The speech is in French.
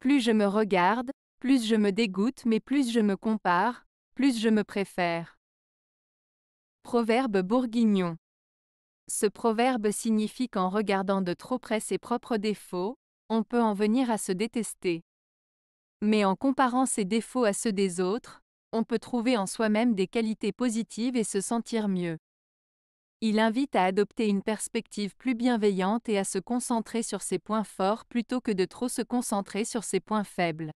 Plus je me regarde, plus je me dégoûte, mais plus je me compare, plus je me préfère. Proverbe bourguignon. Ce proverbe signifie qu'en regardant de trop près ses propres défauts, on peut en venir à se détester. Mais en comparant ses défauts à ceux des autres, on peut trouver en soi-même des qualités positives et se sentir mieux. Il invite à adopter une perspective plus bienveillante et à se concentrer sur ses points forts plutôt que de trop se concentrer sur ses points faibles.